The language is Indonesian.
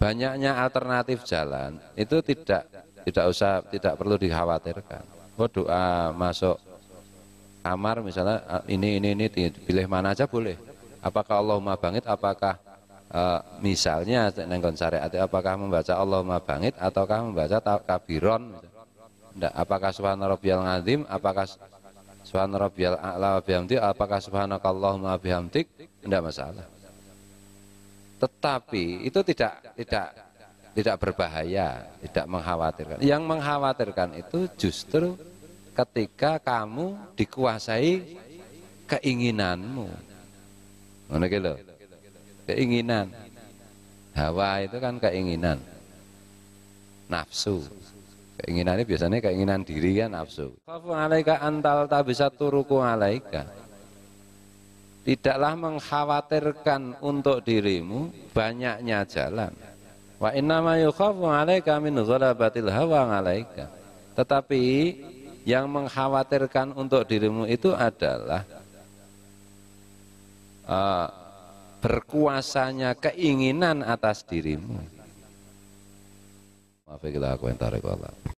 banyaknya alternatif jalan itu tidak tidak usah tidak perlu dikhawatirkan oh doa masuk kamar misalnya ah, ini ini ini pilih mana aja boleh apakah Allahumma bangit apakah Uh, misalnya nengkon syariat apakah membaca Allahumma bangit ataukah membaca kabiron Tidak. apakah subhana rabbiyal azim apakah subhana rabbiyal a'la bihamdi apakah subhanakallahumma bihamdik tidak masalah tetapi itu tidak tidak tidak berbahaya, tidak mengkhawatirkan. Yang mengkhawatirkan itu justru ketika kamu dikuasai keinginanmu. mana gitu Keinginan. Hawa itu kan keinginan. Nafsu. keinginan Keinginannya biasanya keinginan diri kan nafsu. Khafu alaika antal tabisatu turuku alaika tidaklah mengkhawatirkan untuk dirimu banyaknya jalan. Wa innama yukhafu 'alaika min ghalabatil hawa 'alaika. Tetapi yang mengkhawatirkan untuk dirimu itu adalah uh, berkuasanya keinginan atas dirimu. maaf kita aku